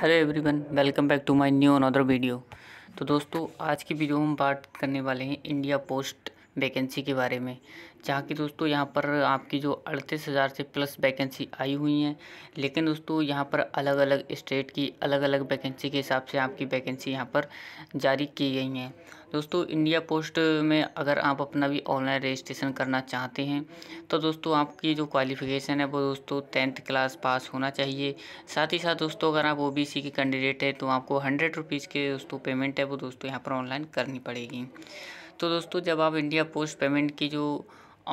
hello everyone welcome back to my new another video तो दोस्तों आज की वीडियो में हम बात करने वाले हैं इंडिया पोस्ट वैकेंसी के बारे में जहाँ की दोस्तों यहाँ पर आपकी जो अड़तीस हज़ार से प्लस वैकेंसी आई हुई हैं लेकिन दोस्तों यहाँ पर अलग अलग स्टेट की अलग अलग वैकेंसी के हिसाब से आपकी वैकेंसी यहाँ पर जारी की गई हैं दोस्तों इंडिया पोस्ट में अगर आप अपना भी ऑनलाइन रजिस्ट्रेशन करना चाहते हैं तो दोस्तों आपकी जो क्वालिफ़िकेशन है वो दोस्तों टेंथ क्लास पास होना चाहिए साथ ही साथ दोस्तों अगर आप ओ के कैंडिडेट हैं तो आपको हंड्रेड रुपीज़ के दोस्तों पेमेंट है वो दोस्तों यहाँ पर ऑनलाइन करनी पड़ेगी तो दोस्तों जब आप इंडिया पोस्ट पेमेंट की जो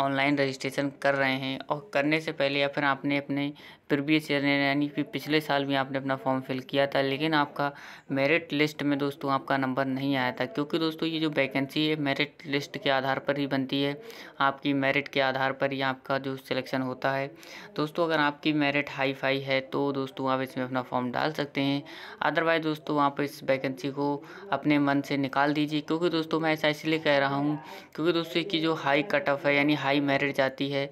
ऑनलाइन रजिस्ट्रेशन कर रहे हैं और करने से पहले या फिर आपने अपने प्रीवियस ईयर यानी कि पिछले साल भी आपने अपना फॉर्म फिल किया था लेकिन आपका मेरिट लिस्ट में दोस्तों आपका नंबर नहीं आया था क्योंकि दोस्तों ये जो वैकेंसी है मेरिट लिस्ट के आधार पर ही बनती है आपकी मेरिट के आधार पर ही आपका जो सिलेक्शन होता है दोस्तों अगर आपकी मेरिट हाई फाई है तो दोस्तों आप इसमें अपना फॉर्म डाल सकते हैं अदरवाइज़ दोस्तों आप इस वैकेंसी को अपने मन से निकाल दीजिए क्योंकि दोस्तों मैं ऐसा इसलिए कह रहा हूँ क्योंकि दोस्तों की जो हाई कट ऑफ है यानी हाई मेरिट जाती है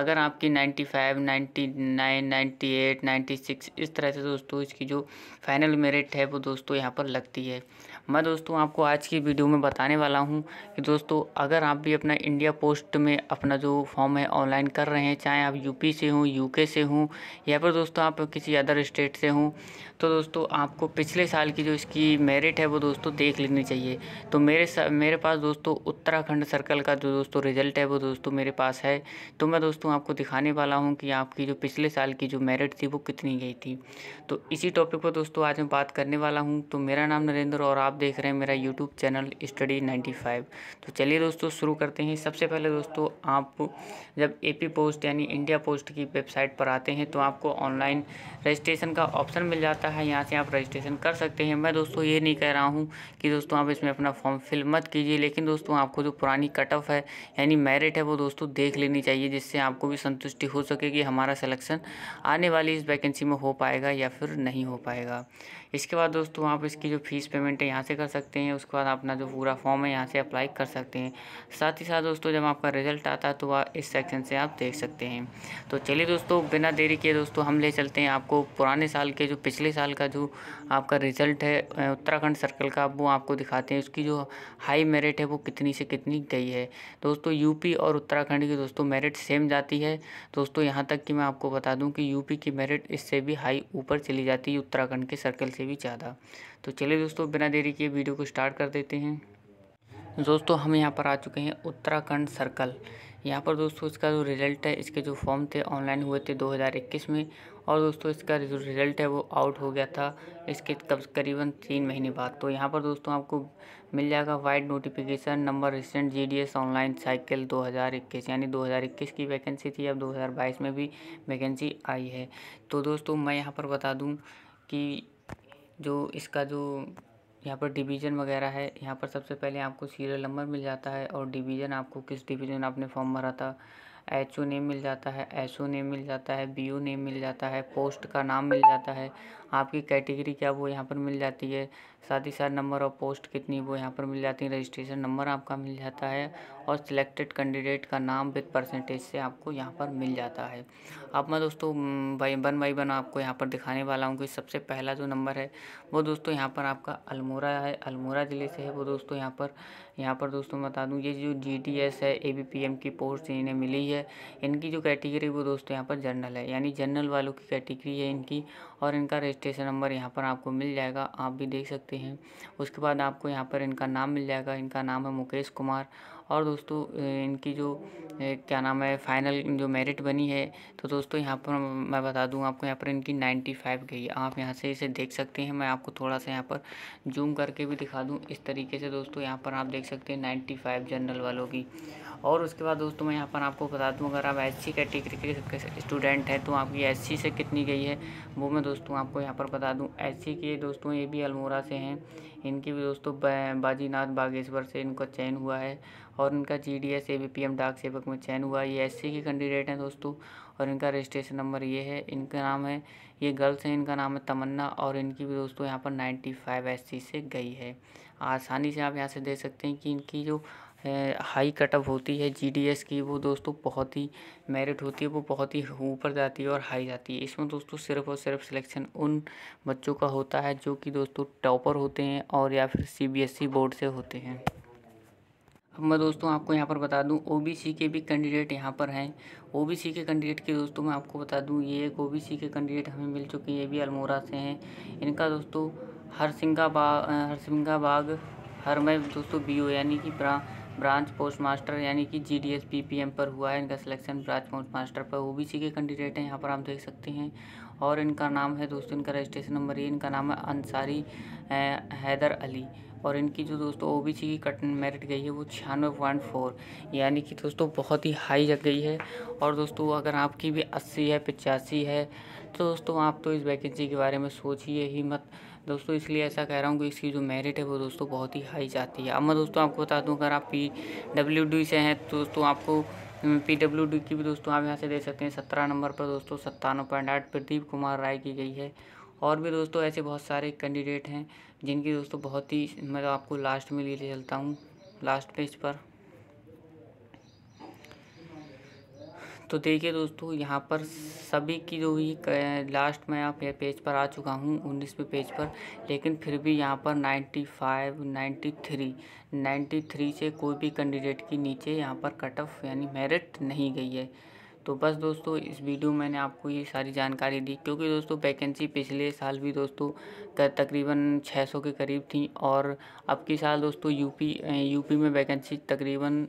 अगर आपकी ninety five ninety nine ninety eight ninety six इस तरह से दोस्तों इसकी जो फाइनल मेरिट है वो दोस्तों यहाँ पर लगती है मैं दोस्तों आपको आज की वीडियो में बताने वाला हूँ कि दोस्तों अगर आप भी अपना इंडिया पोस्ट में अपना जो फॉर्म है ऑनलाइन कर रहे हैं चाहे आप यूपी से हों यूके से हों या फिर दोस्तों आप किसी अदर स्टेट से हों तो दोस्तों आपको पिछले साल की जो इसकी मेरिट है वो दोस्तों देख लेनी चाहिए तो मेरे मेरे पास दोस्तों उत्तराखंड सर्कल का जो दोस्तों रिजल्ट है वो दोस्तों मेरे पास है तो मैं दोस्तों आपको दिखाने वाला हूँ कि आपकी जो पिछले साल की जो मेरिट थी वो कितनी गई थी तो इसी टॉपिक पर दोस्तों आज मैं बात करने वाला हूँ तो मेरा नाम नरेंद्र और आप आप देख रहे हैं मेरा यूट्यूब चैनल स्टडी 95 तो चलिए दोस्तों शुरू करते हैं सबसे पहले दोस्तों आप जब एपी पोस्ट यानी इंडिया पोस्ट की वेबसाइट पर आते हैं तो आपको ऑनलाइन रजिस्ट्रेशन का ऑप्शन मिल जाता है यहाँ से आप रजिस्ट्रेशन कर सकते हैं मैं दोस्तों ये नहीं कह रहा हूँ कि दोस्तों आप इसमें अपना फॉर्म फिल मत कीजिए लेकिन दोस्तों आपको जो पुरानी कट ऑफ है यानी मेरिट है वो दोस्तों देख लेनी चाहिए जिससे आपको भी संतुष्टि हो सके कि हमारा सिलेक्शन आने वाली इस वैकेंसी में हो पाएगा या फिर नहीं हो पाएगा इसके बाद दोस्तों आप इसकी जो फीस पेमेंट है यहाँ यहाँ से कर सकते हैं उसके बाद अपना जो पूरा फॉर्म है यहाँ से अप्लाई कर सकते हैं साथ ही साथ दोस्तों जब आपका रिजल्ट आता है तो आप इस सेक्शन से आप देख सकते हैं तो चलिए दोस्तों बिना देरी किए दोस्तों हम ले चलते हैं आपको पुराने साल के जो पिछले साल का जो आपका रिजल्ट है उत्तराखंड सर्कल का वो आपको दिखाते हैं उसकी जो हाई मेरिट है वो कितनी से कितनी गई है दोस्तों यूपी और उत्तराखंड की दोस्तों मेरिट सेम जाती है दोस्तों यहाँ तक कि मैं आपको बता दूँ कि यूपी की मेरिट इससे भी हाई ऊपर चली जाती है उत्तराखंड के सर्कल से भी ज़्यादा तो चलिए दोस्तों बिना देरी के वीडियो को स्टार्ट कर देते हैं दोस्तों हम यहाँ पर आ चुके हैं उत्तराखंड सर्कल यहाँ पर दोस्तों इसका जो रिजल्ट है इसके जो फॉर्म थे ऑनलाइन हुए थे 2021 में और दोस्तों इसका जो रिज़ल्ट है वो आउट हो गया था इसके कब करीबन तीन महीने बाद तो यहाँ पर दोस्तों आपको मिल जाएगा vide notification number recent GDS online cycle 2021 यानी 2021 की वैकेंसी थी अब दो में भी वैकेंसी आई है तो दोस्तों मैं यहाँ पर बता दूँ कि जो इसका जो यहाँ पर डिवीज़न वगैरह है यहाँ पर सबसे पहले आपको सीरियल नंबर मिल जाता है और डिवीज़न आपको किस डिवीज़न आपने फॉर्म भरा था एच ओ नेम मिल जाता है एस ओ नेम मिल जाता है बी ओ नेम मिल जाता है पोस्ट का नाम मिल जाता है आपकी कैटेगरी क्या वो यहाँ पर मिल जाती है साथ ही साथ नंबर ऑफ पोस्ट कितनी वो यहाँ पर मिल जाती है रजिस्ट्रेशन नंबर आपका मिल जाता है और सिलेक्टेड कैंडिडेट का नाम विद परसेंटेज से आपको यहाँ पर मिल जाता है अब मैं दोस्तों भाई वन बाई वन आपको यहाँ पर दिखाने वाला हूँ कि सबसे पहला जो नंबर है वो दोस्तों यहाँ पर आपका अल्मोरा है अल्मोरा ज़िले से है वो दोस्तों यहाँ पर यहाँ पर दोस्तों बता दूँ ये जो जी है ए की पोस्ट इन्हें मिली है इनकी जो कैटेगरी वो दोस्तों यहाँ पर जनरल है यानी जनरल वालों की कैटेगरी है इनकी और इनका रजिस्ट्रेशन नंबर यहाँ पर आपको मिल जाएगा आप भी देख सकते हैं उसके बाद आपको यहाँ पर इनका नाम मिल जाएगा इनका नाम है मुकेश कुमार और दोस्तों इनकी जो क्या नाम है फाइनल जो मेरिट बनी है तो दोस्तों यहाँ पर मैं बता दूँ आपको यहाँ पर इनकी नाइन्टी फाइव गई आप यहाँ से इसे देख सकते हैं मैं आपको थोड़ा सा यहाँ पर जूम करके भी दिखा दूँ इस तरीके से दोस्तों यहाँ पर आप देख सकते हैं फाइव जनरल वालों की और उसके बाद दोस्तों मैं यहाँ पर आपको बता दूँ अगर आप एस सी कैटेगरी के स्टूडेंट हैं तो आपकी एस सी से कितनी गई है वो मैं दोस्तों आपको यहाँ पर बता दूँ एस सी के दोस्तों ये भी अल्मोड़ा से हैं इनकी भी दोस्तों बाजीनाथ बागेश्वर से इनका चयन हुआ है और इनका G D S A B P M dak sevak में चयन हुआ है ये एस सी के कैंडिडेट हैं दोस्तों और इनका रजिस्ट्रेशन नंबर ये है इनका नाम है ये गर्ल्स हैं इनका नाम है तमन्ना और इनकी भी दोस्तों यहाँ पर नाइन्टी फाइव एस सी से गई है आसानी से आप यहाँ से देख सकते हैं कि इनकी जो हाई कटअप होती है जीडीएस की वो दोस्तों बहुत ही मेरिट होती है वो बहुत ही ऊपर जाती है और हाई जाती है इसमें दोस्तों सिर्फ और सिर्फ सिलेक्शन उन बच्चों का होता है जो कि दोस्तों टॉपर होते हैं और या फिर सीबीएसई बोर्ड e से होते हैं अब मैं दोस्तों आपको यहाँ पर बता दूँ ओ के भी कैंडिडेट यहाँ पर हैं ओ के कैंडिडेट के दोस्तों मैं आपको बता दूँ ये एक ओबीसी के कैंडिडेट हमें मिल चुके हैं ये भी अल्मोरा से हैं इनका दोस्तों हरसिंगा बाग सिंगा बाग मैं दोस्तों बी यानी कि ब्रा ब्रांच पोस्ट मास्टर यानी कि G D S B P M पर हुआ है इनका सिलेक्शन ब्रांच पोस्ट मास्टर पर ओ बी सी के कैंडिडेट हैं यहाँ पर आप देख सकते हैं और इनका नाम है दोस्तों इनका रजिस्ट्रेशन नंबर ये इनका नाम है अंसारी हैदर अली और इनकी जो दोस्तों ओ बी सी की कट मेरिट गई है वो छियानवे पॉइंट फोर यानी कि दोस्तों बहुत ही हाई लग गई है और दोस्तों अगर आपकी भी अस्सी है पचासी है तो दोस्तों आप तो इस वैकेंसी के बारे में सोचिए ही मत दोस्तों इसलिए ऐसा कह रहा हूँ कि इसकी जो मेरिट है वो दोस्तों बहुत ही हाई जाती है अब मैं दोस्तों आपको बता दूँ अगर आप पी डब्ल्यू डी से हैं तो दोस्तों आपको पी डब्ल्यू डी की भी दोस्तों आप यहाँ से दे सकते हैं सत्रह नंबर पर दोस्तों सत्तानवे पॉइंट आठ प्रदीप कुमार राय की गई है और भी दोस्तों ऐसे बहुत सारे कैंडिडेट हैं जिनकी दोस्तों बहुत ही मैं मतलब आपको लास्ट में ले चलता हूँ लास्ट पेज पर तो देखिए दोस्तों यहाँ पर सभी की जो ही लास्ट में आप ये पेज पर आ चुका हूँ उन्नीसवें पेज पर लेकिन फिर भी यहाँ पर ninety five ninety three ninety three से कोई भी कैंडिडेट की नीचे यहाँ पर कट ऑफ यानी मेरिट नहीं गई है तो बस दोस्तों इस वीडियो में मैंने आपको ये सारी जानकारी दी क्योंकि दोस्तों वैकेंसी पिछले साल भी दोस्तों तकरीबन 600 के करीब थी और अब की साल दोस्तों यूपी यूपी में वैकेंसी तकरीबन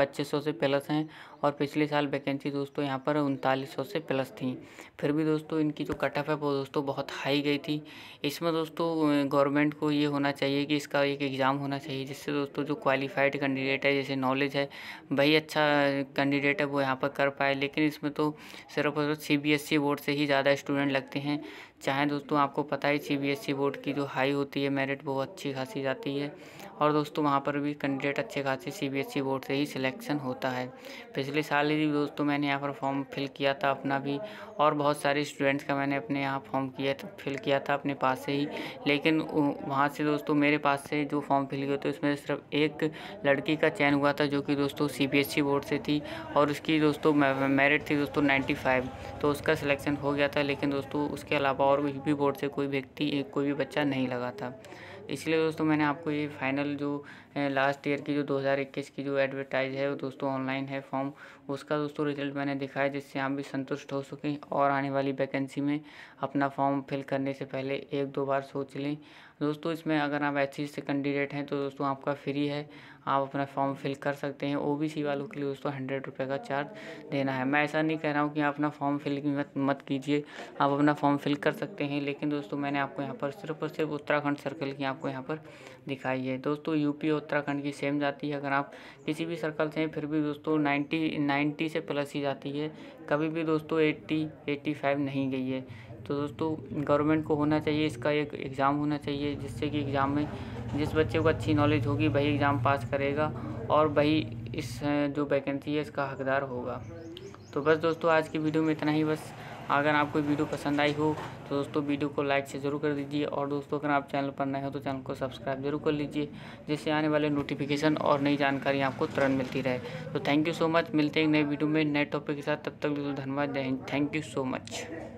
2500 से प्लस हैं और पिछले साल वैकेंसी दोस्तों यहाँ पर उनतालीस से प्लस थी फिर भी दोस्तों इनकी जो कट ऑफ है वो दोस्तों बहुत हाई गई थी इसमें दोस्तों गवर्नमेंट को ये होना चाहिए कि इसका एक एग्ज़ाम होना चाहिए जिससे दोस्तों जो क्वालिफाइड कैंडिडेट है जैसे नॉलेज है वही अच्छा कैंडिडेट है वो यहाँ पर कर पाए लेकिन इसमें तो सिर्फ और सिर्फ सी बोर्ड से ही ज़्यादा स्टूडेंट लगते हैं चाहे दोस्तों आपको पता ही सी बोर्ड की जो हाई होती है मेरिट वो अच्छी खासी जाती है और दोस्तों वहाँ पर भी कैंडिडेट अच्छे खासे सीबीएसई बोर्ड e से ही सिलेक्शन होता है पिछले साल ही दोस्तों मैंने यहाँ पर फॉर्म फिल किया था अपना भी और बहुत सारे स्टूडेंट्स का मैंने अपने यहाँ फॉर्म किया फिल किया था अपने पास से ही लेकिन वहाँ से दोस्तों मेरे पास से जो फॉर्म फिल किया तो उसमें सिर्फ एक लड़की का चयन हुआ था जो कि दोस्तों सी बोर्ड e से थी और उसकी दोस्तों मेरिट थी दोस्तों नाइन्टी तो उसका सिलेक्शन हो गया था लेकिन दोस्तों उसके अलावा और भी बोर्ड से कोई व्यक्ति कोई भी बच्चा नहीं लगा था इसलिए दोस्तों मैंने आपको ये फाइनल जो लास्ट ईयर की जो 2021 की जो एडवर्टाइज है वो दोस्तों ऑनलाइन है फॉर्म उसका दोस्तों रिजल्ट मैंने दिखाया जिससे आप भी संतुष्ट हो सकें और आने वाली वैकेंसी में अपना फॉर्म फिल करने से पहले एक दो बार सोच लें दोस्तों इसमें अगर आप एच से कैंडिडेट हैं तो दोस्तों आपका फ्री है आप अपना फॉर्म फिल कर सकते हैं ओबीसी वालों के लिए दोस्तों हंड्रेड रुपये का चार्ज देना है मैं ऐसा नहीं कह रहा हूँ कि आप अपना फॉर्म फिल मत मत कीजिए आप अपना फॉर्म फिल कर सकते हैं लेकिन दोस्तों मैंने आपको यहाँ पर सिर्फ और सिर्फ उत्तराखंड सर्कल की आपको यहाँ पर दिखाई है दोस्तों यूपी उत्तराखंड की सेम जाती है अगर आप किसी भी सर्कल से फिर भी दोस्तों नाइन्टी नाइन्टी से प्लस ही जाती है कभी भी दोस्तों एट्टी एट्टी फाइव नहीं गई है तो दोस्तों गवर्नमेंट को होना चाहिए इसका एक एग्ज़ाम होना चाहिए जिससे कि एग्ज़ाम में जिस बच्चे को अच्छी नॉलेज होगी वही एग्ज़ाम पास करेगा और वही इस जो वैकेंसी है इसका हकदार होगा तो बस दोस्तों आज की वीडियो में इतना ही बस अगर आपको वीडियो पसंद आई हो तो दोस्तों वीडियो को लाइक से ज़रूर कर दीजिए और दोस्तों अगर आप चैनल पर नए हो तो चैनल को सब्सक्राइब जरूर कर लीजिए जिससे आने वाले नोटिफिकेशन और नई जानकारी आपको तुरंत मिलती रहे तो थैंक यू सो मच मिलते हैं नए वीडियो में नए टॉपिक के साथ तब तक धन्यवाद थैंक यू सो मच